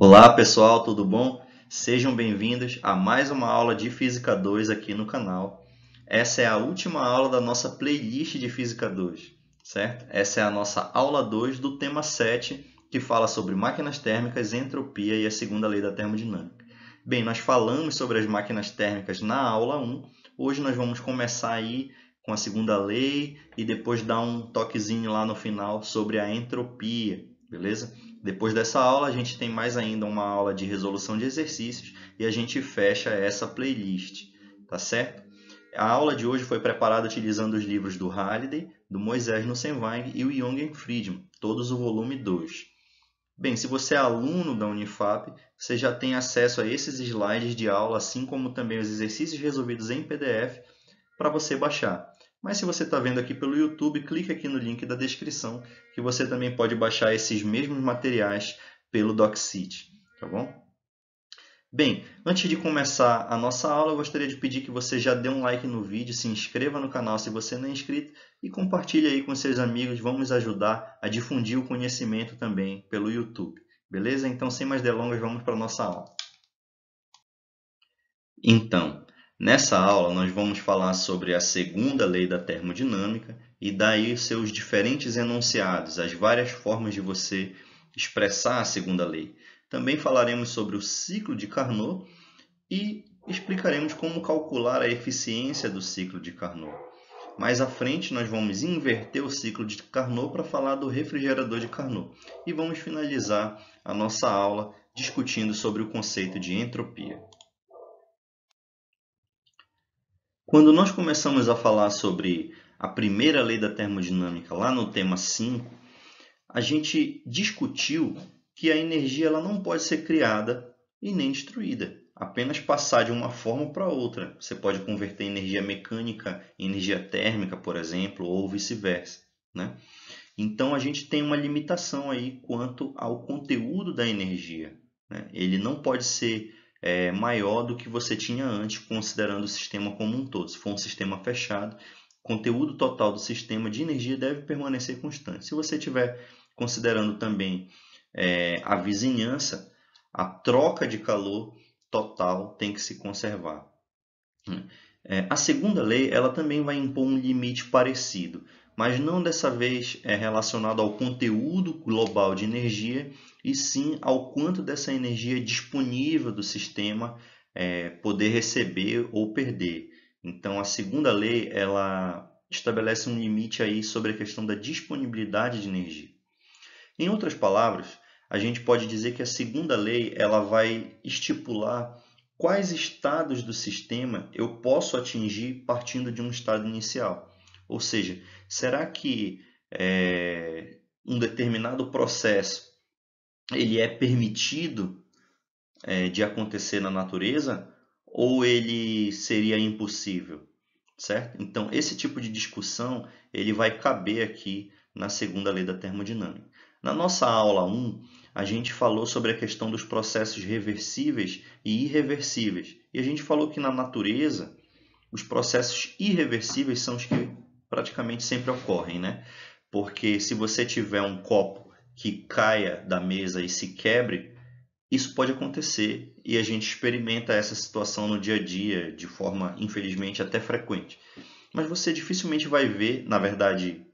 Olá pessoal, tudo bom? Sejam bem-vindos a mais uma aula de Física 2 aqui no canal. Essa é a última aula da nossa playlist de Física 2, certo? Essa é a nossa aula 2 do tema 7, que fala sobre máquinas térmicas, entropia e a segunda lei da termodinâmica. Bem, nós falamos sobre as máquinas térmicas na aula 1. Hoje nós vamos começar aí com a segunda lei e depois dar um toquezinho lá no final sobre a entropia, beleza? Depois dessa aula, a gente tem mais ainda uma aula de resolução de exercícios e a gente fecha essa playlist, tá certo? A aula de hoje foi preparada utilizando os livros do Halliday, do Moisés Nussenwein e o Jung Friedman, todos o volume 2. Bem, se você é aluno da Unifap, você já tem acesso a esses slides de aula, assim como também os exercícios resolvidos em PDF para você baixar. Mas se você está vendo aqui pelo YouTube, clique aqui no link da descrição que você também pode baixar esses mesmos materiais pelo DocSite, tá bom? Bem, antes de começar a nossa aula, eu gostaria de pedir que você já dê um like no vídeo, se inscreva no canal se você não é inscrito e compartilhe aí com seus amigos, vamos ajudar a difundir o conhecimento também pelo YouTube. Beleza? Então, sem mais delongas, vamos para a nossa aula. Então, Nessa aula, nós vamos falar sobre a segunda lei da termodinâmica e daí seus diferentes enunciados, as várias formas de você expressar a segunda lei. Também falaremos sobre o ciclo de Carnot e explicaremos como calcular a eficiência do ciclo de Carnot. Mais à frente, nós vamos inverter o ciclo de Carnot para falar do refrigerador de Carnot. E vamos finalizar a nossa aula discutindo sobre o conceito de entropia. Quando nós começamos a falar sobre a primeira lei da termodinâmica, lá no tema 5, a gente discutiu que a energia ela não pode ser criada e nem destruída, apenas passar de uma forma para outra. Você pode converter energia mecânica em energia térmica, por exemplo, ou vice-versa. Né? Então a gente tem uma limitação aí quanto ao conteúdo da energia. Né? Ele não pode ser é, maior do que você tinha antes, considerando o sistema como um todo. Se for um sistema fechado, o conteúdo total do sistema de energia deve permanecer constante. Se você estiver considerando também é, a vizinhança, a troca de calor total tem que se conservar. Né? É, a segunda lei ela também vai impor um limite parecido mas não dessa vez é relacionado ao conteúdo global de energia, e sim ao quanto dessa energia disponível do sistema é, poder receber ou perder. Então, a segunda lei ela estabelece um limite aí sobre a questão da disponibilidade de energia. Em outras palavras, a gente pode dizer que a segunda lei ela vai estipular quais estados do sistema eu posso atingir partindo de um estado inicial. Ou seja, será que é, um determinado processo ele é permitido é, de acontecer na natureza ou ele seria impossível, certo? Então esse tipo de discussão ele vai caber aqui na segunda lei da termodinâmica. Na nossa aula 1, a gente falou sobre a questão dos processos reversíveis e irreversíveis. E a gente falou que na natureza, os processos irreversíveis são os que praticamente sempre ocorrem, né? Porque se você tiver um copo que caia da mesa e se quebre, isso pode acontecer e a gente experimenta essa situação no dia a dia de forma, infelizmente, até frequente. Mas você dificilmente vai ver, na verdade,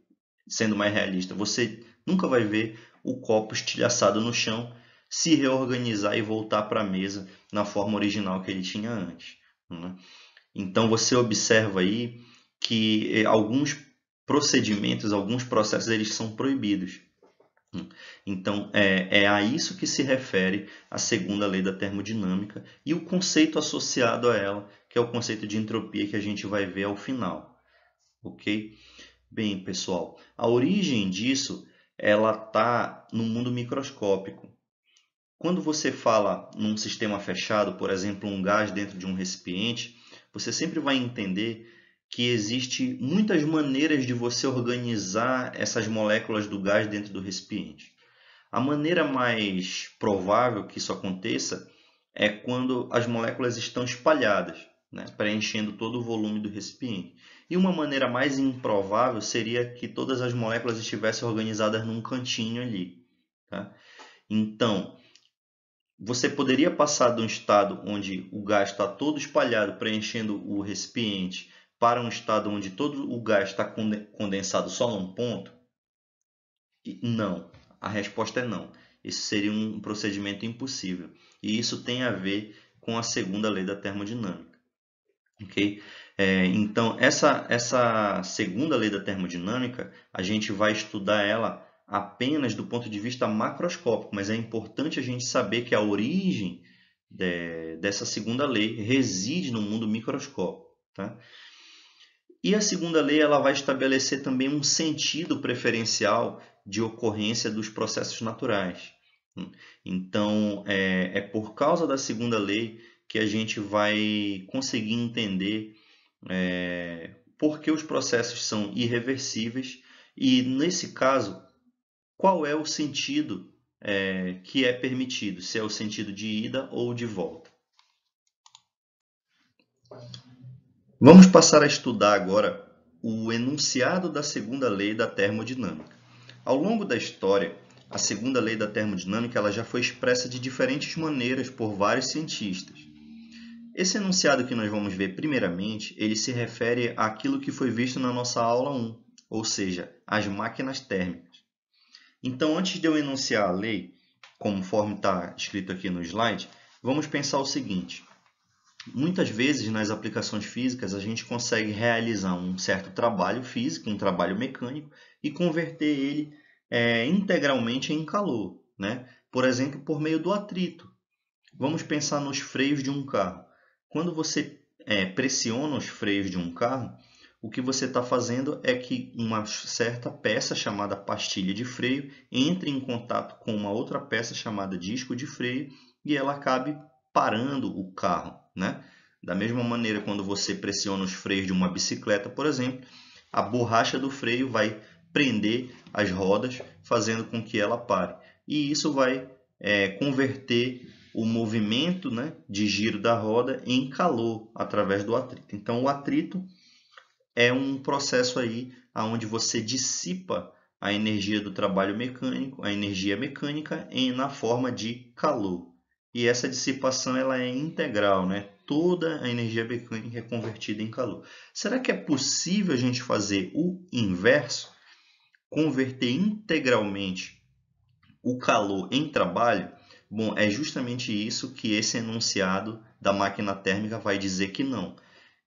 sendo mais realista, você nunca vai ver o copo estilhaçado no chão se reorganizar e voltar para a mesa na forma original que ele tinha antes. Né? Então você observa aí que eh, alguns procedimentos, alguns processos, eles são proibidos. Então, é, é, a isso que se refere a segunda lei da termodinâmica e o conceito associado a ela, que é o conceito de entropia que a gente vai ver ao final. Ok? Bem, pessoal, a origem disso ela está no mundo microscópico. Quando você fala num sistema fechado, por exemplo, um gás dentro de um recipiente, você sempre vai entender que existe muitas maneiras de você organizar essas moléculas do gás dentro do recipiente. A maneira mais provável que isso aconteça é quando as moléculas estão espalhadas, né, preenchendo todo o volume do recipiente. E uma maneira mais improvável seria que todas as moléculas estivessem organizadas num cantinho ali. Tá? Então, você poderia passar de um estado onde o gás está todo espalhado, preenchendo o recipiente, para um estado onde todo o gás está condensado só num ponto? Não, a resposta é não. Isso seria um procedimento impossível. E isso tem a ver com a segunda lei da termodinâmica. ok? É, então, essa, essa segunda lei da termodinâmica, a gente vai estudar ela apenas do ponto de vista macroscópico, mas é importante a gente saber que a origem de, dessa segunda lei reside no mundo microscópico. Tá? E a segunda lei ela vai estabelecer também um sentido preferencial de ocorrência dos processos naturais. Então, é, é por causa da segunda lei que a gente vai conseguir entender é, por que os processos são irreversíveis e, nesse caso, qual é o sentido é, que é permitido, se é o sentido de ida ou de volta. Vamos passar a estudar agora o enunciado da segunda lei da termodinâmica. Ao longo da história, a segunda lei da termodinâmica ela já foi expressa de diferentes maneiras por vários cientistas. Esse enunciado que nós vamos ver primeiramente, ele se refere àquilo que foi visto na nossa aula 1, ou seja, às máquinas térmicas. Então, antes de eu enunciar a lei, conforme está escrito aqui no slide, vamos pensar o seguinte. Muitas vezes nas aplicações físicas a gente consegue realizar um certo trabalho físico, um trabalho mecânico e converter ele é, integralmente em calor, né? Por exemplo, por meio do atrito. Vamos pensar nos freios de um carro. Quando você é, pressiona os freios de um carro, o que você está fazendo é que uma certa peça chamada pastilha de freio entre em contato com uma outra peça chamada disco de freio e ela acabe parando o carro. Né? Da mesma maneira, quando você pressiona os freios de uma bicicleta, por exemplo, a borracha do freio vai prender as rodas, fazendo com que ela pare. E isso vai é, converter o movimento né, de giro da roda em calor através do atrito. Então, o atrito é um processo aí onde você dissipa a energia do trabalho mecânico, a energia mecânica, em, na forma de calor e essa dissipação ela é integral, né? Toda a energia mecânica é convertida em calor. Será que é possível a gente fazer o inverso? Converter integralmente o calor em trabalho? Bom, é justamente isso que esse enunciado da máquina térmica vai dizer que não.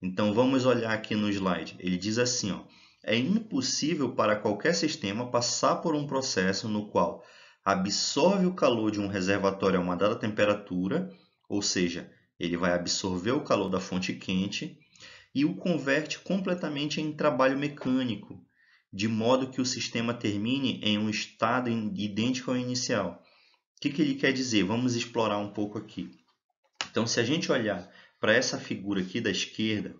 Então vamos olhar aqui no slide. Ele diz assim, ó: é impossível para qualquer sistema passar por um processo no qual absorve o calor de um reservatório a uma dada temperatura, ou seja, ele vai absorver o calor da fonte quente e o converte completamente em trabalho mecânico, de modo que o sistema termine em um estado idêntico ao inicial. O que, que ele quer dizer? Vamos explorar um pouco aqui. Então, se a gente olhar para essa figura aqui da esquerda,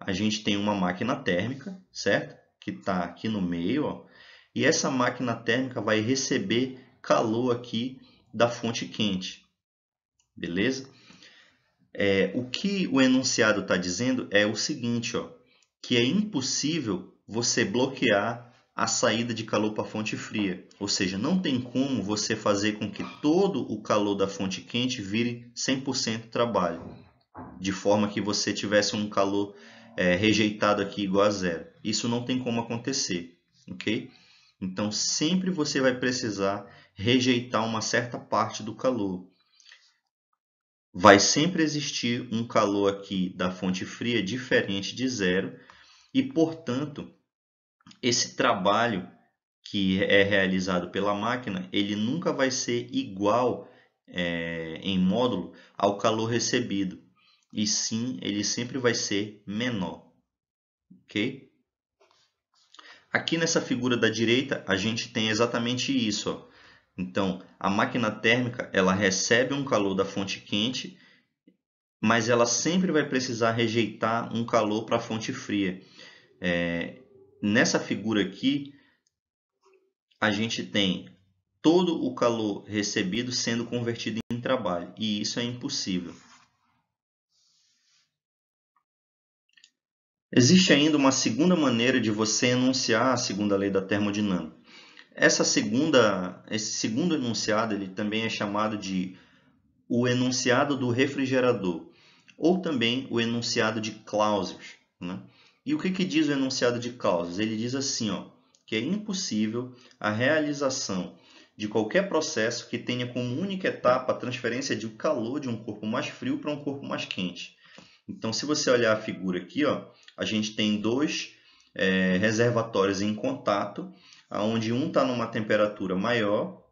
a gente tem uma máquina térmica, certo? Que está aqui no meio, ó, e essa máquina térmica vai receber calor aqui da fonte quente. Beleza? É, o que o enunciado está dizendo é o seguinte, ó, que é impossível você bloquear a saída de calor para a fonte fria. Ou seja, não tem como você fazer com que todo o calor da fonte quente vire 100% trabalho, de forma que você tivesse um calor é, rejeitado aqui igual a zero. Isso não tem como acontecer, ok? Então, sempre você vai precisar rejeitar uma certa parte do calor. Vai sempre existir um calor aqui da fonte fria diferente de zero e, portanto, esse trabalho que é realizado pela máquina, ele nunca vai ser igual é, em módulo ao calor recebido, e sim, ele sempre vai ser menor, ok? Aqui nessa figura da direita, a gente tem exatamente isso, ó. Então, a máquina térmica ela recebe um calor da fonte quente, mas ela sempre vai precisar rejeitar um calor para a fonte fria. É, nessa figura aqui, a gente tem todo o calor recebido sendo convertido em trabalho, e isso é impossível. Existe ainda uma segunda maneira de você enunciar a segunda lei da termodinâmica essa segunda, esse segundo enunciado ele também é chamado de o enunciado do refrigerador ou também o enunciado de Clausius. Né? E o que, que diz o enunciado de Clausius? Ele diz assim, ó, que é impossível a realização de qualquer processo que tenha como única etapa a transferência de calor de um corpo mais frio para um corpo mais quente. Então, se você olhar a figura aqui, ó, a gente tem dois é, reservatórios em contato onde um está numa temperatura maior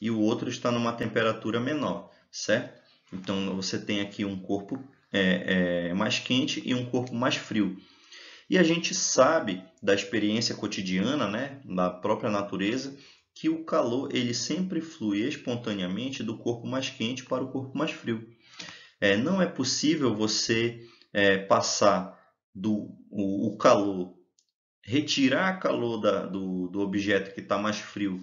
e o outro está numa temperatura menor, certo? Então você tem aqui um corpo é, é, mais quente e um corpo mais frio. E a gente sabe da experiência cotidiana, né, da própria natureza, que o calor ele sempre flui espontaneamente do corpo mais quente para o corpo mais frio. É, não é possível você é, passar do o, o calor retirar calor da, do, do objeto que está mais frio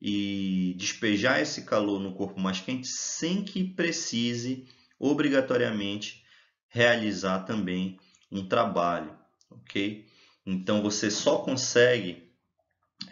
e despejar esse calor no corpo mais quente sem que precise obrigatoriamente realizar também um trabalho, ok? Então você só consegue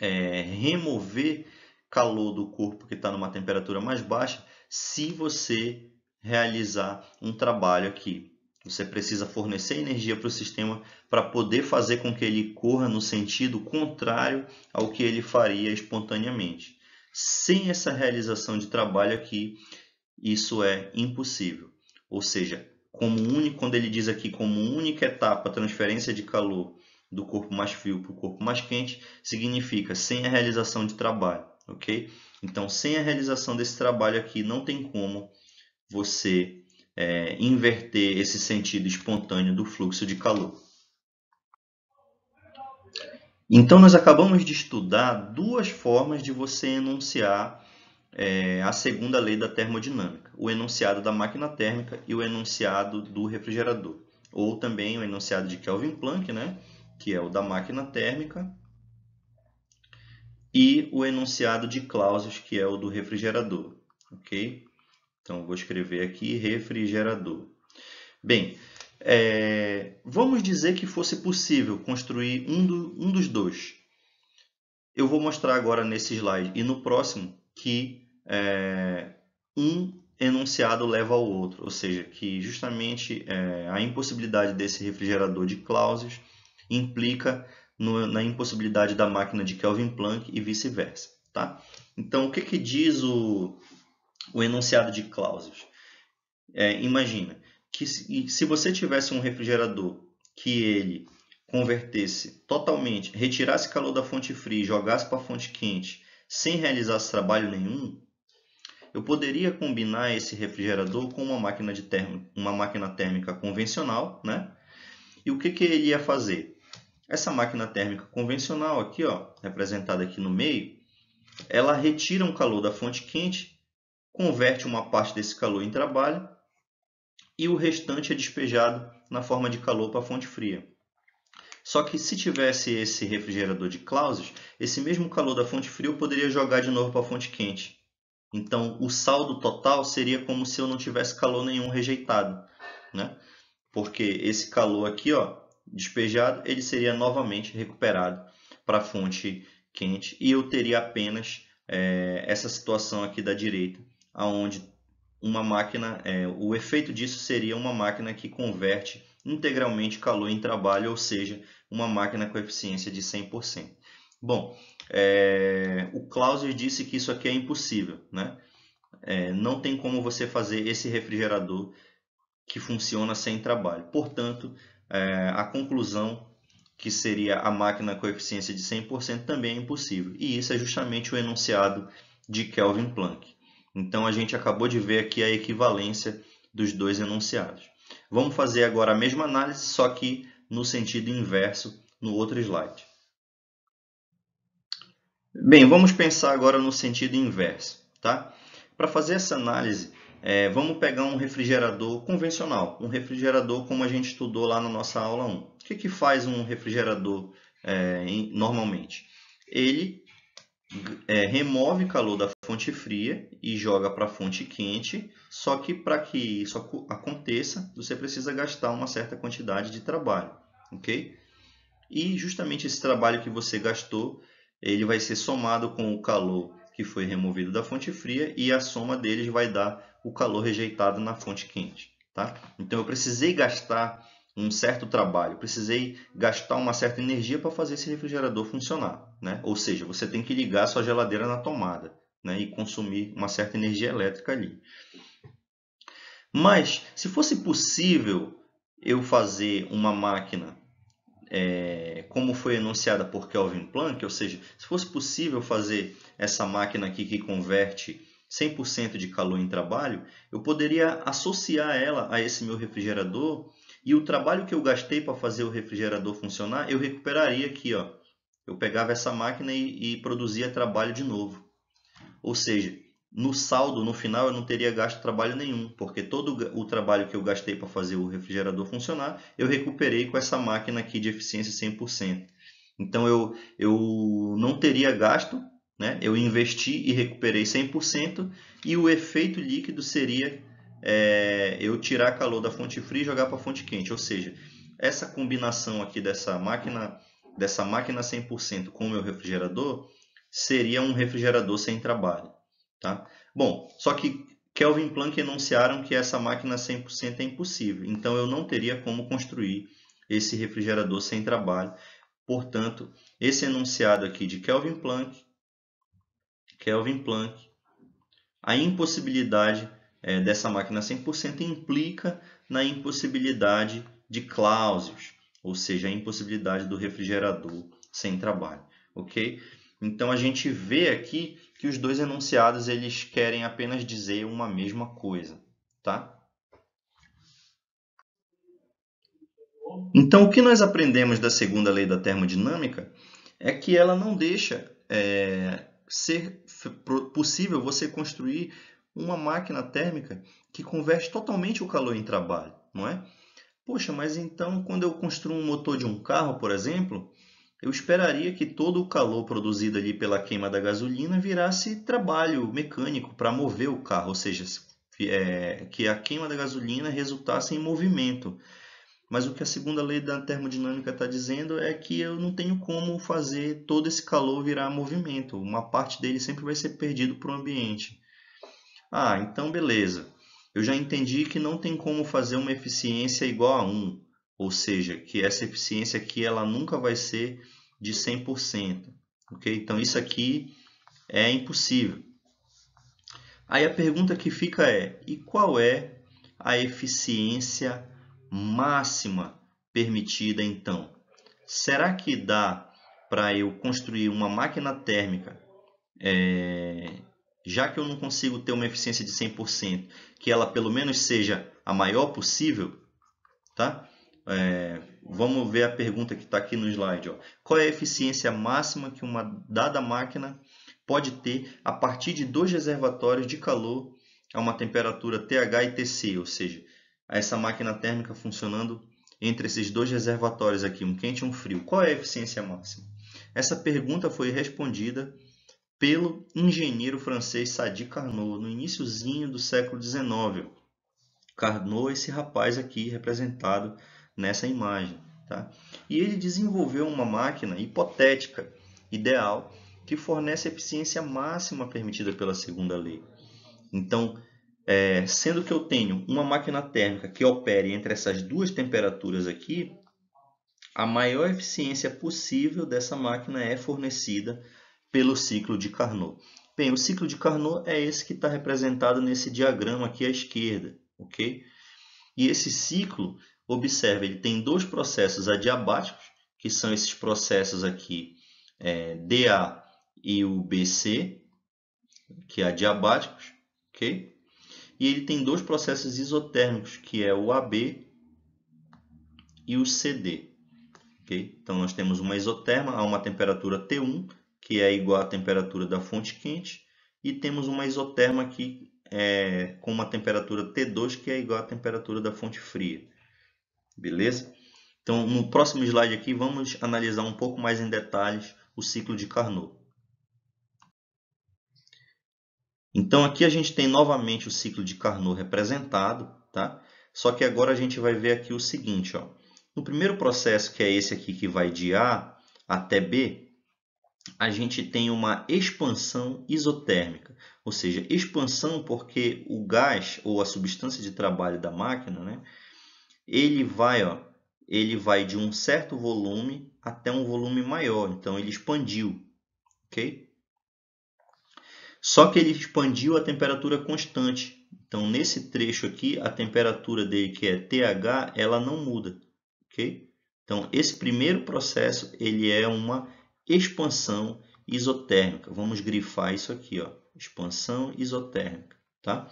é, remover calor do corpo que está numa temperatura mais baixa se você realizar um trabalho aqui, você precisa fornecer energia para o sistema para poder fazer com que ele corra no sentido contrário ao que ele faria espontaneamente. Sem essa realização de trabalho aqui, isso é impossível. Ou seja, como único, quando ele diz aqui como única etapa a transferência de calor do corpo mais frio para o corpo mais quente, significa sem a realização de trabalho, ok? Então, sem a realização desse trabalho aqui, não tem como você é, inverter esse sentido espontâneo do fluxo de calor. Então, nós acabamos de estudar duas formas de você enunciar é, a segunda lei da termodinâmica, o enunciado da máquina térmica e o enunciado do refrigerador, ou também o enunciado de Kelvin Planck, né, que é o da máquina térmica, e o enunciado de Clausius, que é o do refrigerador, ok? Então, vou escrever aqui refrigerador. Bem, é, vamos dizer que fosse possível construir um, do, um dos dois. Eu vou mostrar agora nesse slide e no próximo que é, um enunciado leva ao outro, ou seja, que justamente é, a impossibilidade desse refrigerador de Clausius implica no, na impossibilidade da máquina de Kelvin Planck e vice-versa. Tá? Então, o que, que diz o, o enunciado de Clausius. É, imagina que se você tivesse um refrigerador que ele convertesse totalmente, retirasse calor da fonte fria e jogasse para a fonte quente sem realizar trabalho nenhum, eu poderia combinar esse refrigerador com uma máquina, de termo, uma máquina térmica convencional, né? E o que, que ele ia fazer? Essa máquina térmica convencional aqui, ó, representada aqui no meio, ela retira um calor da fonte quente converte uma parte desse calor em trabalho e o restante é despejado na forma de calor para a fonte fria. Só que se tivesse esse refrigerador de Clausius, esse mesmo calor da fonte fria eu poderia jogar de novo para a fonte quente. Então, o saldo total seria como se eu não tivesse calor nenhum rejeitado, né? Porque esse calor aqui, ó, despejado, ele seria novamente recuperado para a fonte quente e eu teria apenas é, essa situação aqui da direita aonde uma máquina, é, o efeito disso seria uma máquina que converte integralmente calor em trabalho, ou seja, uma máquina com eficiência de 100%. Bom, é, o Clauser disse que isso aqui é impossível, né? É, não tem como você fazer esse refrigerador que funciona sem trabalho. Portanto, é, a conclusão que seria a máquina com eficiência de 100% também é impossível. E isso é justamente o enunciado de Kelvin Planck. Então a gente acabou de ver aqui a equivalência dos dois enunciados. Vamos fazer agora a mesma análise, só que no sentido inverso no outro slide. Bem, vamos pensar agora no sentido inverso. Tá? Para fazer essa análise, é, vamos pegar um refrigerador convencional, um refrigerador como a gente estudou lá na nossa aula 1. O que, que faz um refrigerador é, normalmente? Ele é, remove calor da fonte fria e joga para a fonte quente, só que para que isso aconteça, você precisa gastar uma certa quantidade de trabalho, ok? E justamente esse trabalho que você gastou, ele vai ser somado com o calor que foi removido da fonte fria e a soma deles vai dar o calor rejeitado na fonte quente, tá? Então eu precisei gastar um certo trabalho, precisei gastar uma certa energia para fazer esse refrigerador funcionar né? ou seja, você tem que ligar sua geladeira na tomada né? e consumir uma certa energia elétrica ali. Mas, se fosse possível eu fazer uma máquina é, como foi enunciada por Kelvin Planck, ou seja, se fosse possível fazer essa máquina aqui que converte 100% de calor em trabalho, eu poderia associar ela a esse meu refrigerador e o trabalho que eu gastei para fazer o refrigerador funcionar, eu recuperaria aqui, ó, eu pegava essa máquina e, e produzia trabalho de novo. Ou seja, no saldo, no final, eu não teria gasto trabalho nenhum, porque todo o trabalho que eu gastei para fazer o refrigerador funcionar, eu recuperei com essa máquina aqui de eficiência 100%. Então, eu, eu não teria gasto, né? eu investi e recuperei 100%, e o efeito líquido seria é, eu tirar calor da fonte fria e jogar para a fonte quente. Ou seja, essa combinação aqui dessa máquina dessa máquina 100% com o meu refrigerador seria um refrigerador sem trabalho. Tá? Bom, só que Kelvin e Planck enunciaram que essa máquina 100% é impossível, então eu não teria como construir esse refrigerador sem trabalho. Portanto, esse enunciado aqui de Kelvin Planck, Kelvin Planck, a impossibilidade é, dessa máquina 100% implica na impossibilidade de Clausius ou seja, a impossibilidade do refrigerador sem trabalho, ok? Então a gente vê aqui que os dois enunciados eles querem apenas dizer uma mesma coisa, tá? Então o que nós aprendemos da segunda lei da termodinâmica é que ela não deixa é, ser possível você construir uma máquina térmica que converte totalmente o calor em trabalho, não é? Poxa, mas então quando eu construo um motor de um carro, por exemplo, eu esperaria que todo o calor produzido ali pela queima da gasolina virasse trabalho mecânico para mover o carro, ou seja, é, que a queima da gasolina resultasse em movimento. Mas o que a segunda lei da termodinâmica está dizendo é que eu não tenho como fazer todo esse calor virar movimento. Uma parte dele sempre vai ser perdido para o ambiente. Ah, então beleza eu já entendi que não tem como fazer uma eficiência igual a 1, ou seja, que essa eficiência aqui ela nunca vai ser de 100%, ok? Então isso aqui é impossível. Aí a pergunta que fica é, e qual é a eficiência máxima permitida então? Será que dá para eu construir uma máquina térmica é, já que eu não consigo ter uma eficiência de 100%, que ela pelo menos seja a maior possível, tá? É, vamos ver a pergunta que está aqui no slide. Ó. Qual é a eficiência máxima que uma dada máquina pode ter a partir de dois reservatórios de calor a uma temperatura TH e TC, ou seja, essa máquina térmica funcionando entre esses dois reservatórios aqui, um quente e um frio. Qual é a eficiência máxima? Essa pergunta foi respondida pelo engenheiro francês Sadi Carnot no iníciozinho do século XIX. Carnot, esse rapaz aqui representado nessa imagem. Tá? E ele desenvolveu uma máquina hipotética, ideal, que fornece a eficiência máxima permitida pela segunda lei. Então, é, sendo que eu tenho uma máquina térmica que opere entre essas duas temperaturas aqui, a maior eficiência possível dessa máquina é fornecida pelo ciclo de Carnot. Bem, o ciclo de Carnot é esse que está representado nesse diagrama aqui à esquerda, ok? E esse ciclo, observe, ele tem dois processos adiabáticos, que são esses processos aqui, é, DA e o BC, que é adiabáticos, ok? E ele tem dois processos isotérmicos, que é o AB e o CD. Ok? Então, nós temos uma isoterma a uma temperatura T1 que é igual à temperatura da fonte quente, e temos uma isoterma aqui é, com uma temperatura T2 que é igual à temperatura da fonte fria. Beleza? Então, no próximo slide aqui, vamos analisar um pouco mais em detalhes o ciclo de Carnot. Então, aqui a gente tem novamente o ciclo de Carnot representado, tá? Só que agora a gente vai ver aqui o seguinte, ó. No primeiro processo, que é esse aqui que vai de A até B, a gente tem uma expansão isotérmica, ou seja, expansão porque o gás ou a substância de trabalho da máquina, né, ele vai, ó, ele vai de um certo volume até um volume maior, então ele expandiu, ok? Só que ele expandiu a temperatura constante. Então nesse trecho aqui, a temperatura dele que é TH, ela não muda, ok? Então esse primeiro processo ele é uma expansão isotérmica. Vamos grifar isso aqui, ó, expansão isotérmica. Tá?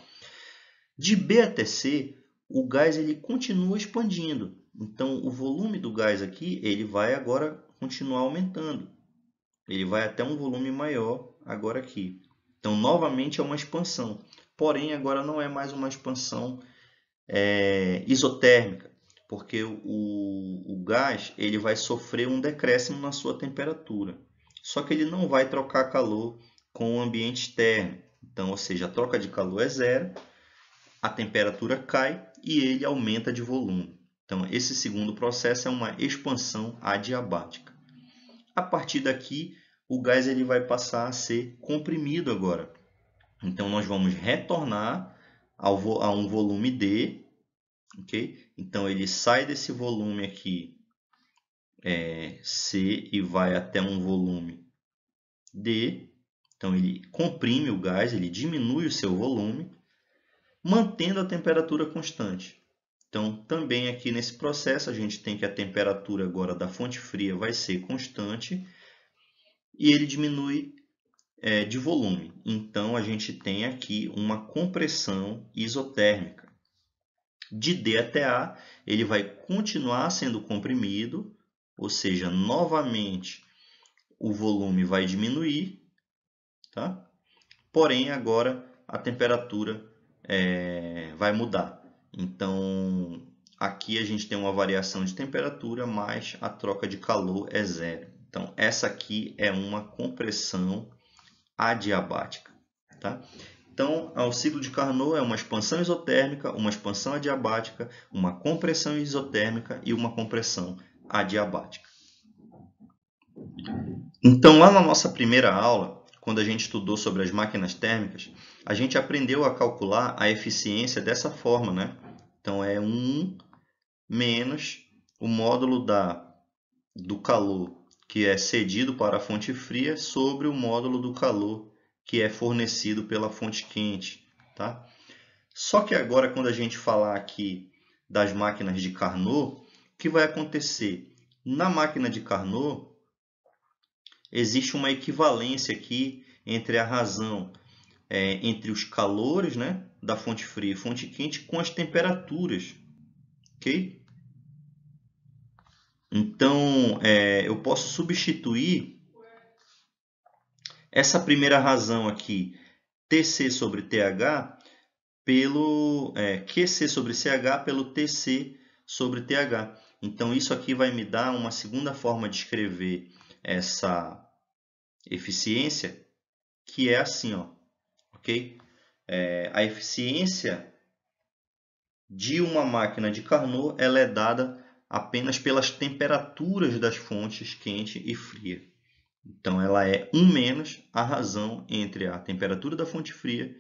De B até C, o gás ele continua expandindo. Então, o volume do gás aqui ele vai agora continuar aumentando. Ele vai até um volume maior agora aqui. Então, novamente é uma expansão. Porém, agora não é mais uma expansão é, isotérmica porque o, o gás ele vai sofrer um decréscimo na sua temperatura. Só que ele não vai trocar calor com o ambiente externo. Então, ou seja, a troca de calor é zero, a temperatura cai e ele aumenta de volume. Então, esse segundo processo é uma expansão adiabática. A partir daqui, o gás ele vai passar a ser comprimido agora. Então, nós vamos retornar ao, a um volume D ok? Então ele sai desse volume aqui é, C e vai até um volume D. Então ele comprime o gás, ele diminui o seu volume, mantendo a temperatura constante. Então também aqui nesse processo a gente tem que a temperatura agora da fonte fria vai ser constante e ele diminui é, de volume. Então a gente tem aqui uma compressão isotérmica. De D até A, ele vai continuar sendo comprimido, ou seja, novamente o volume vai diminuir, tá? porém agora a temperatura é, vai mudar. Então, aqui a gente tem uma variação de temperatura, mas a troca de calor é zero. Então, essa aqui é uma compressão adiabática. Tá? Então, o ciclo de Carnot é uma expansão isotérmica, uma expansão adiabática, uma compressão isotérmica e uma compressão adiabática. Então, lá na nossa primeira aula, quando a gente estudou sobre as máquinas térmicas, a gente aprendeu a calcular a eficiência dessa forma, né? Então, é 1 menos o módulo da, do calor que é cedido para a fonte fria sobre o módulo do calor que é fornecido pela fonte quente. Tá? Só que agora, quando a gente falar aqui das máquinas de Carnot, o que vai acontecer? Na máquina de Carnot, existe uma equivalência aqui entre a razão é, entre os calores né, da fonte fria e fonte quente com as temperaturas. Ok? Então, é, eu posso substituir essa primeira razão aqui, TC sobre TH, pelo é, QC sobre CH pelo TC sobre TH. Então, isso aqui vai me dar uma segunda forma de escrever essa eficiência, que é assim, ó, ok? É, a eficiência de uma máquina de Carnot ela é dada apenas pelas temperaturas das fontes quente e fria. Então, ela é 1 menos a razão entre a temperatura da fonte fria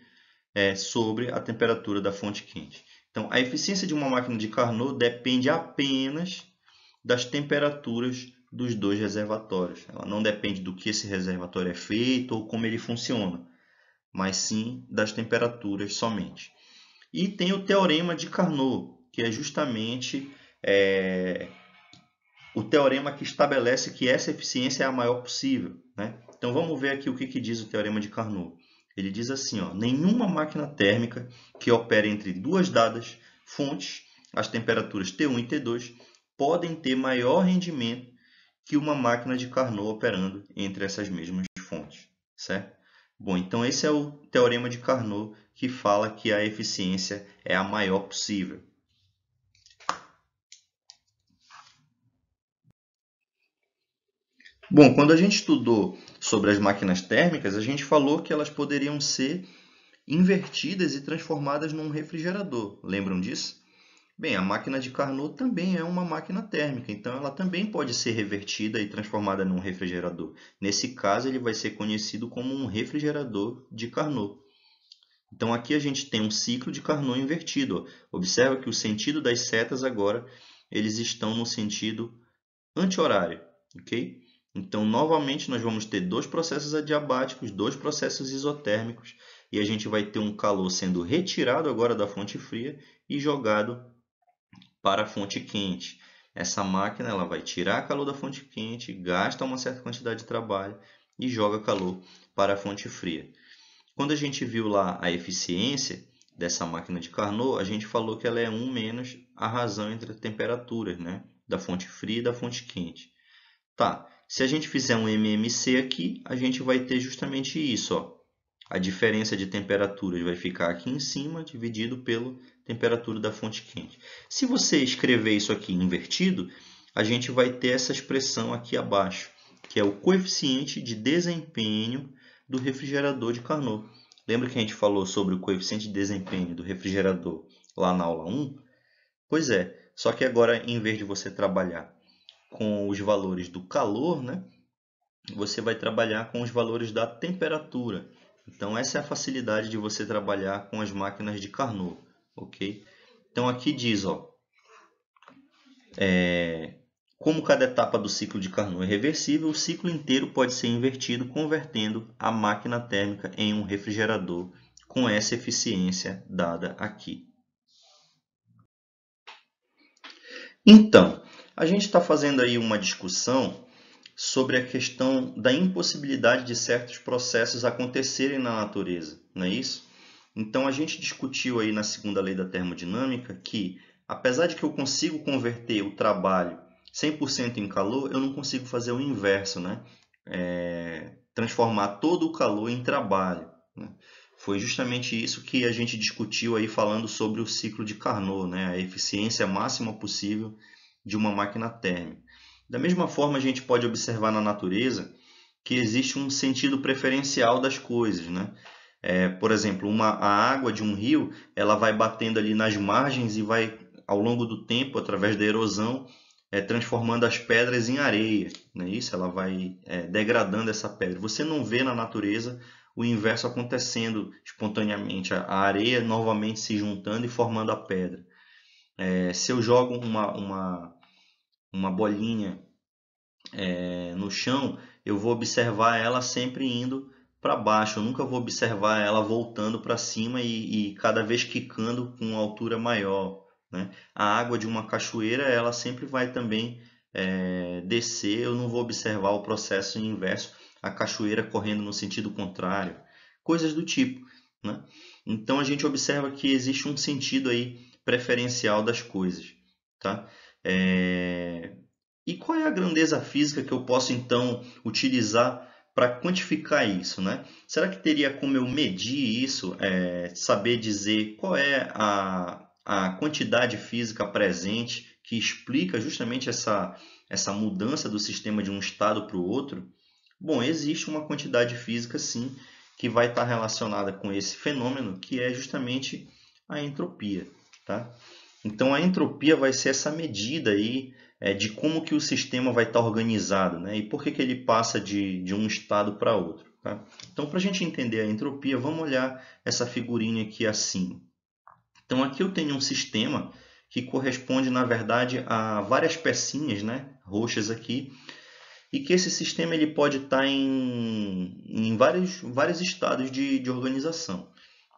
é, sobre a temperatura da fonte quente. Então, a eficiência de uma máquina de Carnot depende apenas das temperaturas dos dois reservatórios. Ela não depende do que esse reservatório é feito ou como ele funciona, mas sim das temperaturas somente. E tem o teorema de Carnot, que é justamente é, o teorema que estabelece que essa eficiência é a maior possível. Né? Então vamos ver aqui o que, que diz o teorema de Carnot. Ele diz assim, ó, nenhuma máquina térmica que opere entre duas dadas fontes, as temperaturas T1 e T2, podem ter maior rendimento que uma máquina de Carnot operando entre essas mesmas fontes, certo? Bom, então esse é o teorema de Carnot que fala que a eficiência é a maior possível. Bom, quando a gente estudou sobre as máquinas térmicas, a gente falou que elas poderiam ser invertidas e transformadas num refrigerador. Lembram disso? Bem, a máquina de Carnot também é uma máquina térmica, então ela também pode ser revertida e transformada num refrigerador. Nesse caso, ele vai ser conhecido como um refrigerador de Carnot. Então aqui a gente tem um ciclo de Carnot invertido. Observa que o sentido das setas agora eles estão no sentido anti-horário, ok? Então, novamente, nós vamos ter dois processos adiabáticos, dois processos isotérmicos, e a gente vai ter um calor sendo retirado agora da fonte fria e jogado para a fonte quente. Essa máquina ela vai tirar calor da fonte quente, gasta uma certa quantidade de trabalho e joga calor para a fonte fria. Quando a gente viu lá a eficiência dessa máquina de Carnot, a gente falou que ela é 1 menos a razão entre temperaturas né? da fonte fria e da fonte quente. Tá, se a gente fizer um MMC aqui, a gente vai ter justamente isso. Ó. A diferença de temperatura vai ficar aqui em cima, dividido pela temperatura da fonte quente. Se você escrever isso aqui invertido, a gente vai ter essa expressão aqui abaixo, que é o coeficiente de desempenho do refrigerador de Carnot. Lembra que a gente falou sobre o coeficiente de desempenho do refrigerador lá na aula 1? Pois é, só que agora, em vez de você trabalhar com os valores do calor, né? Você vai trabalhar com os valores da temperatura. Então essa é a facilidade de você trabalhar com as máquinas de Carnot, ok? Então aqui diz, ó, é, como cada etapa do ciclo de Carnot é reversível, o ciclo inteiro pode ser invertido, convertendo a máquina térmica em um refrigerador com essa eficiência dada aqui. Então, a gente está fazendo aí uma discussão sobre a questão da impossibilidade de certos processos acontecerem na natureza, não é isso? Então a gente discutiu aí na segunda lei da termodinâmica que apesar de que eu consigo converter o trabalho 100% em calor, eu não consigo fazer o inverso, né? É, transformar todo o calor em trabalho. Né? Foi justamente isso que a gente discutiu aí falando sobre o ciclo de Carnot, né? A eficiência máxima possível de uma máquina térmica. Da mesma forma, a gente pode observar na natureza que existe um sentido preferencial das coisas, né? É, por exemplo, uma, a água de um rio ela vai batendo ali nas margens e vai, ao longo do tempo, através da erosão, é, transformando as pedras em areia. Né? Isso, ela vai é, degradando essa pedra. Você não vê na natureza o inverso acontecendo espontaneamente, a areia novamente se juntando e formando a pedra. É, se eu jogo uma, uma uma bolinha é, no chão, eu vou observar ela sempre indo para baixo. Eu nunca vou observar ela voltando para cima e, e, cada vez quicando com uma altura maior. Né? A água de uma cachoeira ela sempre vai também é, descer. Eu não vou observar o processo inverso, a cachoeira correndo no sentido contrário, coisas do tipo. Né? Então a gente observa que existe um sentido aí preferencial das coisas, tá? É... E qual é a grandeza física que eu posso então utilizar para quantificar isso? Né? Será que teria como eu medir isso, é... saber dizer qual é a, a quantidade física presente que explica justamente essa, essa mudança do sistema de um estado para o outro? Bom, existe uma quantidade física sim que vai estar relacionada com esse fenômeno, que é justamente a entropia. Tá? Então a entropia vai ser essa medida aí é, de como que o sistema vai estar organizado, né? E por que, que ele passa de, de um estado para outro. Tá? Então para a gente entender a entropia, vamos olhar essa figurinha aqui assim. Então aqui eu tenho um sistema que corresponde na verdade a várias pecinhas, né? Roxas aqui e que esse sistema ele pode estar em, em vários, vários estados de, de organização.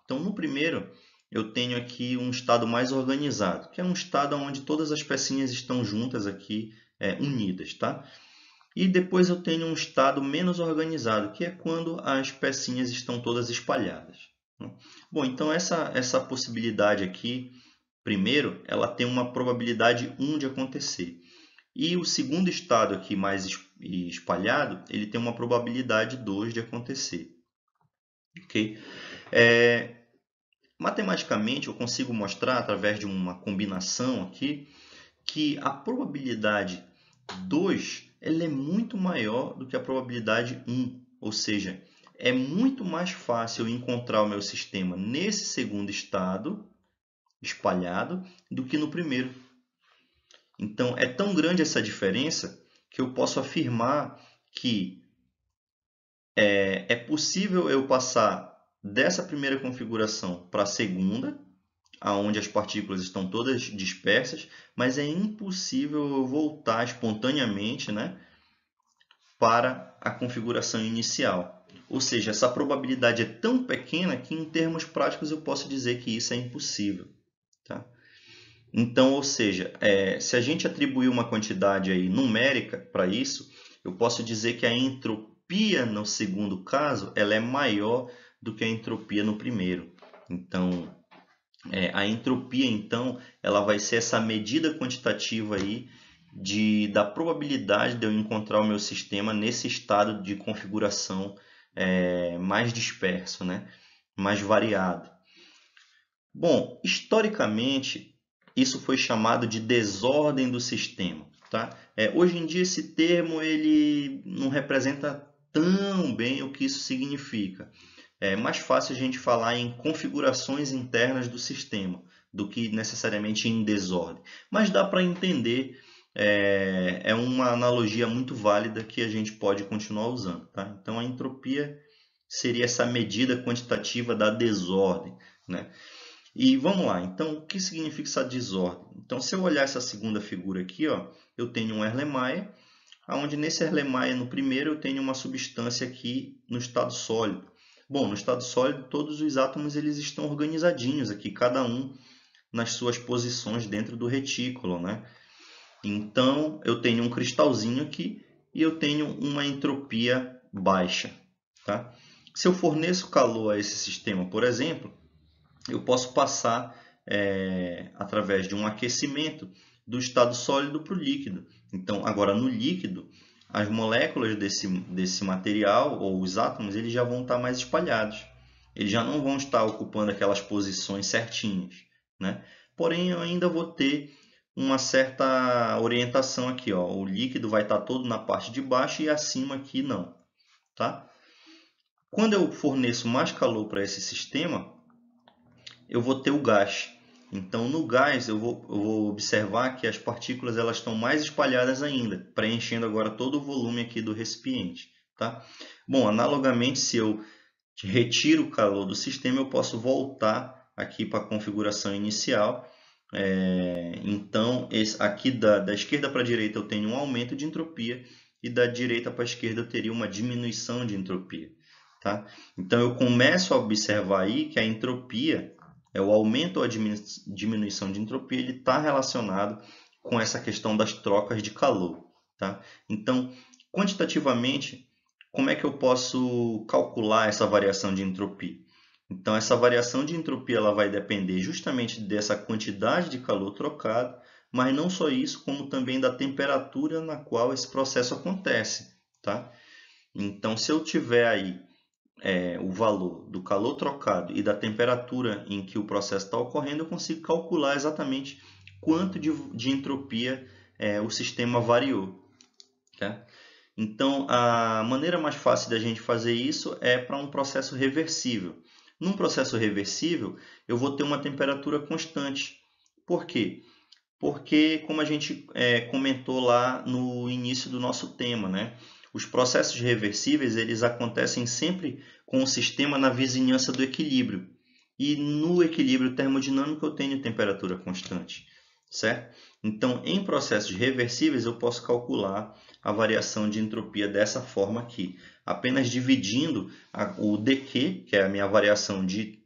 Então, no primeiro, eu tenho aqui um estado mais organizado, que é um estado onde todas as pecinhas estão juntas aqui, é, unidas, tá? E depois eu tenho um estado menos organizado, que é quando as pecinhas estão todas espalhadas. Né? Bom, então essa, essa possibilidade aqui, primeiro, ela tem uma probabilidade 1 de acontecer. E o segundo estado aqui mais espalhado, ele tem uma probabilidade 2 de acontecer. ok? É, Matematicamente, eu consigo mostrar através de uma combinação aqui que a probabilidade 2 ela é muito maior do que a probabilidade 1, ou seja, é muito mais fácil encontrar o meu sistema nesse segundo estado espalhado do que no primeiro. Então, é tão grande essa diferença que eu posso afirmar que é, é possível eu passar dessa primeira configuração para a segunda, aonde as partículas estão todas dispersas, mas é impossível eu voltar espontaneamente né, para a configuração inicial. Ou seja, essa probabilidade é tão pequena que em termos práticos eu posso dizer que isso é impossível. Tá? Então, ou seja, é, se a gente atribuir uma quantidade aí numérica para isso, eu posso dizer que a entropia no segundo caso ela é maior do que a entropia no primeiro. Então, é, a entropia, então, ela vai ser essa medida quantitativa aí de, da probabilidade de eu encontrar o meu sistema nesse estado de configuração é, mais disperso, né? mais variado. Bom, historicamente, isso foi chamado de desordem do sistema. Tá? É, hoje em dia, esse termo ele não representa tão bem o que isso significa é mais fácil a gente falar em configurações internas do sistema do que necessariamente em desordem. Mas dá para entender, é, é, uma analogia muito válida que a gente pode continuar usando. Tá? Então, a entropia seria essa medida quantitativa da desordem. Né? E vamos lá, então, o que significa essa desordem? Então, se eu olhar essa segunda figura aqui, ó, eu tenho um Erlenmeyer, onde nesse Erlenmeyer, no primeiro, eu tenho uma substância aqui no estado sólido. Bom, no estado sólido, todos os átomos eles estão organizadinhos aqui, cada um nas suas posições dentro do retículo. Né? Então, eu tenho um cristalzinho aqui e eu tenho uma entropia baixa. Tá? Se eu forneço calor a esse sistema, por exemplo, eu posso passar é, através de um aquecimento do estado sólido para o líquido. Então, agora no líquido, as moléculas desse, desse material, ou os átomos, eles já vão estar mais espalhados. Eles já não vão estar ocupando aquelas posições certinhas. Né? Porém, eu ainda vou ter uma certa orientação aqui. Ó. O líquido vai estar todo na parte de baixo e acima aqui não. Tá? Quando eu forneço mais calor para esse sistema, eu vou ter o gás. Então, no gás, eu vou, eu vou observar que as partículas elas estão mais espalhadas ainda, preenchendo agora todo o volume aqui do recipiente. Tá? Bom, analogamente, se eu retiro o calor do sistema, eu posso voltar aqui para a configuração inicial. É, então, esse, aqui da, da esquerda para a direita eu tenho um aumento de entropia e da direita para a esquerda eu teria uma diminuição de entropia. Tá? Então, eu começo a observar aí que a entropia é, o aumento ou a diminuição de entropia ele está relacionado com essa questão das trocas de calor. Tá? Então, quantitativamente, como é que eu posso calcular essa variação de entropia? Então, essa variação de entropia ela vai depender justamente dessa quantidade de calor trocado, mas não só isso, como também da temperatura na qual esse processo acontece. Tá? Então, se eu tiver aí é, o valor do calor trocado e da temperatura em que o processo está ocorrendo, eu consigo calcular exatamente quanto de, de entropia é, o sistema variou. Tá? Então, a maneira mais fácil da gente fazer isso é para um processo reversível. Num processo reversível, eu vou ter uma temperatura constante. Por quê? Porque, como a gente é, comentou lá no início do nosso tema, né? Os processos reversíveis eles acontecem sempre com o sistema na vizinhança do equilíbrio. E no equilíbrio termodinâmico eu tenho temperatura constante, certo? Então, em processos reversíveis, eu posso calcular a variação de entropia dessa forma aqui, apenas dividindo a, o dQ, que é a minha variação de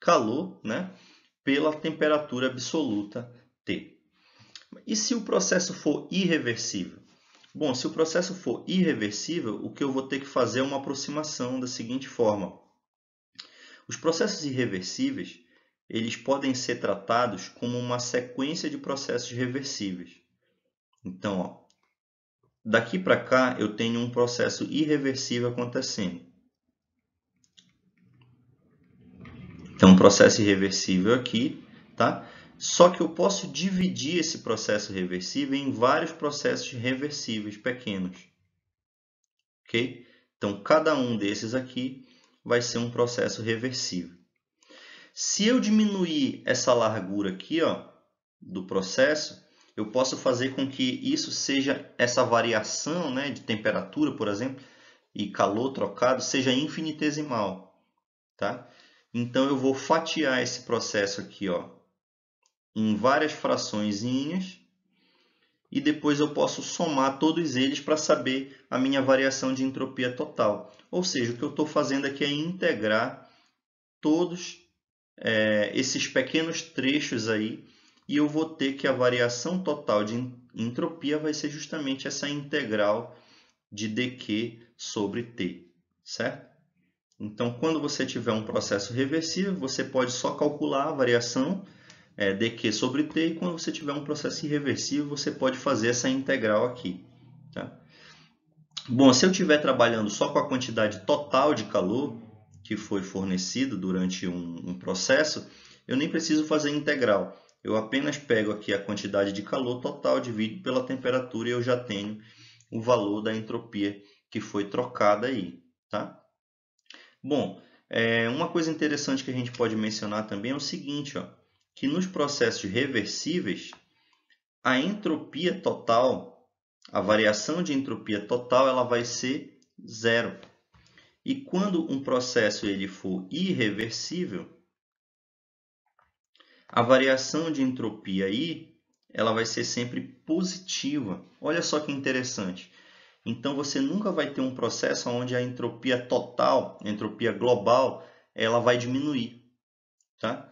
calor, né, pela temperatura absoluta T. E se o processo for irreversível? Bom, se o processo for irreversível, o que eu vou ter que fazer é uma aproximação da seguinte forma. Os processos irreversíveis, eles podem ser tratados como uma sequência de processos reversíveis. Então, ó, daqui para cá eu tenho um processo irreversível acontecendo. Então, um processo irreversível aqui, tá? Só que eu posso dividir esse processo reversível em vários processos reversíveis pequenos. Ok? Então, cada um desses aqui vai ser um processo reversível. Se eu diminuir essa largura aqui ó, do processo, eu posso fazer com que isso seja, essa variação né, de temperatura, por exemplo, e calor trocado, seja infinitesimal. Tá? Então, eu vou fatiar esse processo aqui ó, em várias fraçõeszinhas e depois eu posso somar todos eles para saber a minha variação de entropia total. Ou seja, o que eu estou fazendo aqui é integrar todos é, esses pequenos trechos aí e eu vou ter que a variação total de entropia vai ser justamente essa integral de dq sobre t, certo? Então, quando você tiver um processo reversível, você pode só calcular a variação é, dq sobre t, e quando você tiver um processo irreversível, você pode fazer essa integral aqui. Tá? Bom, se eu estiver trabalhando só com a quantidade total de calor que foi fornecido durante um, um processo, eu nem preciso fazer integral. Eu apenas pego aqui a quantidade de calor total, divido pela temperatura e eu já tenho o valor da entropia que foi trocada aí, tá? Bom, é, uma coisa interessante que a gente pode mencionar também é o seguinte, ó que nos processos reversíveis, a entropia total, a variação de entropia total, ela vai ser zero. E quando um processo ele for irreversível, a variação de entropia I ela vai ser sempre positiva. Olha só que interessante. Então você nunca vai ter um processo onde a entropia total, a entropia global, ela vai diminuir, tá?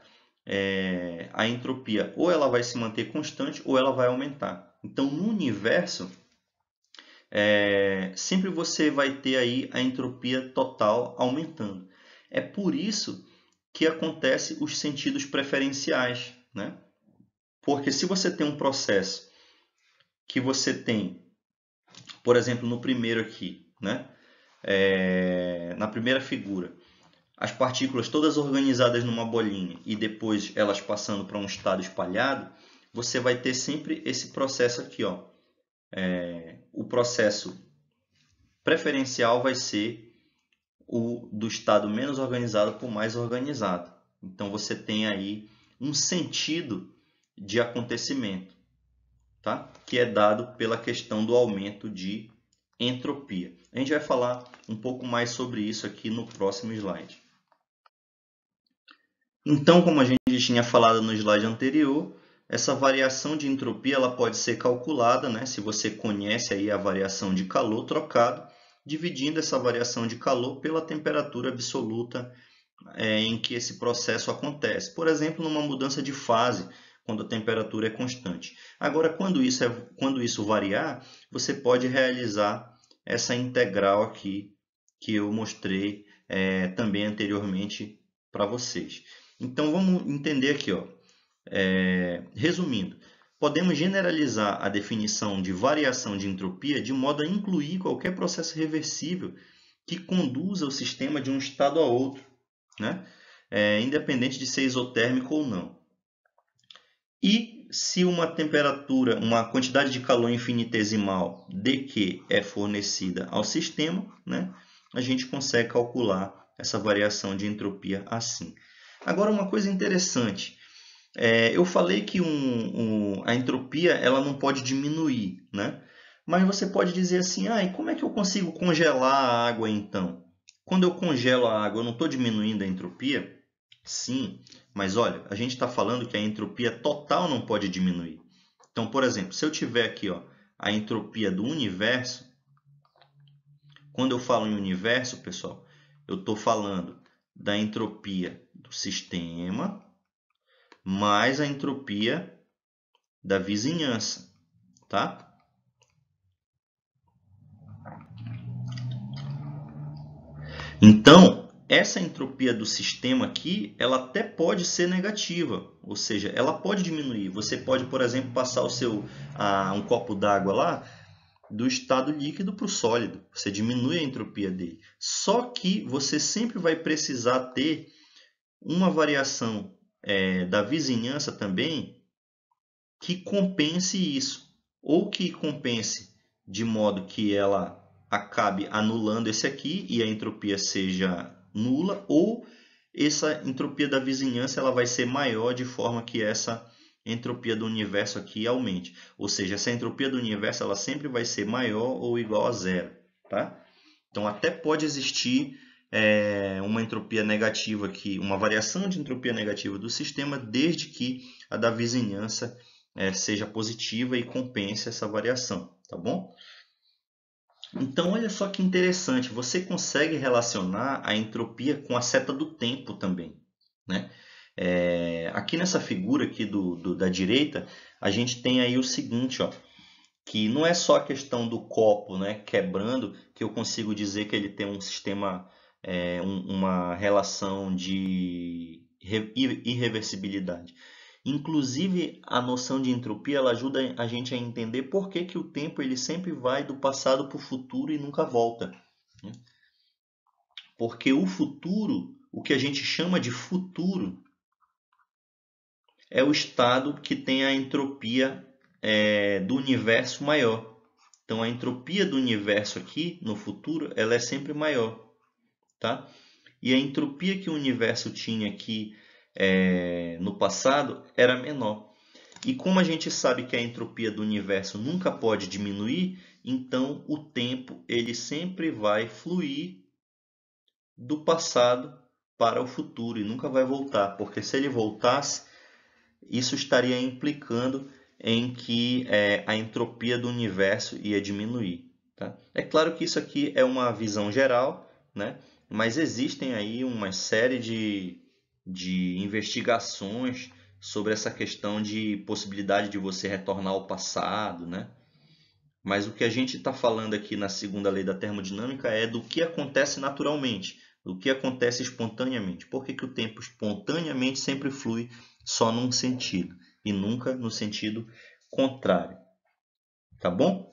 é, a entropia ou ela vai se manter constante ou ela vai aumentar. Então, no universo, é, sempre você vai ter aí a entropia total aumentando. É por isso que acontece os sentidos preferenciais, né? Porque se você tem um processo que você tem, por exemplo, no primeiro aqui, né? É, na primeira figura, as partículas todas organizadas numa bolinha e depois elas passando para um estado espalhado, você vai ter sempre esse processo aqui. Ó. É, o processo preferencial vai ser o do estado menos organizado para o mais organizado. Então você tem aí um sentido de acontecimento, tá? que é dado pela questão do aumento de entropia. A gente vai falar um pouco mais sobre isso aqui no próximo slide. Então, como a gente tinha falado no slide anterior, essa variação de entropia ela pode ser calculada, né, se você conhece aí a variação de calor trocado, dividindo essa variação de calor pela temperatura absoluta é, em que esse processo acontece. Por exemplo, numa mudança de fase, quando a temperatura é constante. Agora, quando isso, é, quando isso variar, você pode realizar essa integral aqui que eu mostrei é, também anteriormente para vocês. Então vamos entender aqui, ó. É, resumindo, podemos generalizar a definição de variação de entropia de modo a incluir qualquer processo reversível que conduza o sistema de um estado a outro, né? É, independente de ser isotérmico ou não. E se uma temperatura, uma quantidade de calor infinitesimal dQ é fornecida ao sistema, né? a gente consegue calcular essa variação de entropia assim. Agora, uma coisa interessante. É, eu falei que um, um, a entropia ela não pode diminuir, né? Mas você pode dizer assim, ah, e como é que eu consigo congelar a água então? Quando eu congelo a água, eu não estou diminuindo a entropia? Sim, mas olha, a gente está falando que a entropia total não pode diminuir. Então, por exemplo, se eu tiver aqui ó, a entropia do universo, quando eu falo em universo, pessoal, eu estou falando da entropia do sistema mais a entropia da vizinhança, tá? Então, essa entropia do sistema aqui, ela até pode ser negativa, ou seja, ela pode diminuir. Você pode, por exemplo, passar o seu ah, um copo d'água lá do estado líquido para o sólido. Você diminui a entropia dele. Só que você sempre vai precisar ter uma variação é, da vizinhança também que compense isso, ou que compense de modo que ela acabe anulando esse aqui e a entropia seja nula, ou essa entropia da vizinhança ela vai ser maior de forma que essa entropia do universo aqui aumente. Ou seja, essa entropia do universo ela sempre vai ser maior ou igual a zero. Tá? Então, até pode existir é, uma entropia negativa aqui, uma variação de entropia negativa do sistema, desde que a da vizinhança é, seja positiva e compense essa variação, tá bom? Então, olha só que interessante, você consegue relacionar a entropia com a seta do tempo também, né? É, aqui nessa figura aqui do, do, da direita, a gente tem aí o seguinte, ó, que não é só a questão do copo né, quebrando que eu consigo dizer que ele tem um sistema é, um, uma relação de irreversibilidade. Inclusive, a noção de entropia ela ajuda a gente a entender por que, que o tempo ele sempre vai do passado para o futuro e nunca volta. Né? Porque o futuro, o que a gente chama de futuro, é o estado que tem a entropia é, do universo maior. Então, a entropia do universo aqui, no futuro, ela é sempre maior tá? E a entropia que o universo tinha aqui é, no passado era menor. E como a gente sabe que a entropia do universo nunca pode diminuir, então o tempo ele sempre vai fluir do passado para o futuro e nunca vai voltar, porque se ele voltasse, isso estaria implicando em que é, a entropia do universo ia diminuir. Tá? É claro que isso aqui é uma visão geral, né? mas existem aí uma série de, de investigações sobre essa questão de possibilidade de você retornar ao passado, né? Mas o que a gente está falando aqui na segunda lei da termodinâmica é do que acontece naturalmente, do que acontece espontaneamente. Por que, que o tempo espontaneamente sempre flui só num sentido e nunca no sentido contrário? Tá bom?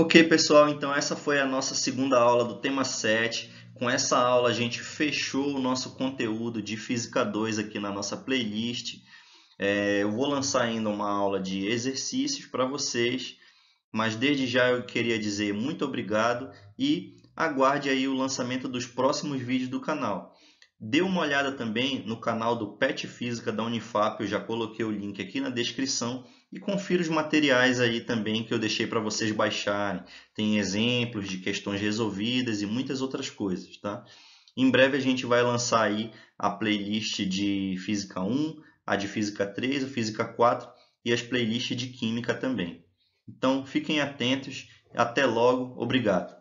Ok, pessoal, então essa foi a nossa segunda aula do tema 7. Com essa aula, a gente fechou o nosso conteúdo de Física 2 aqui na nossa playlist. É, eu vou lançar ainda uma aula de exercícios para vocês, mas desde já eu queria dizer muito obrigado e aguarde aí o lançamento dos próximos vídeos do canal. Dê uma olhada também no canal do Pet Física da Unifap, eu já coloquei o link aqui na descrição e confira os materiais aí também que eu deixei para vocês baixarem. Tem exemplos de questões resolvidas e muitas outras coisas, tá? Em breve a gente vai lançar aí a playlist de Física 1, a de Física 3, a Física 4 e as playlists de Química também. Então, fiquem atentos. Até logo. Obrigado.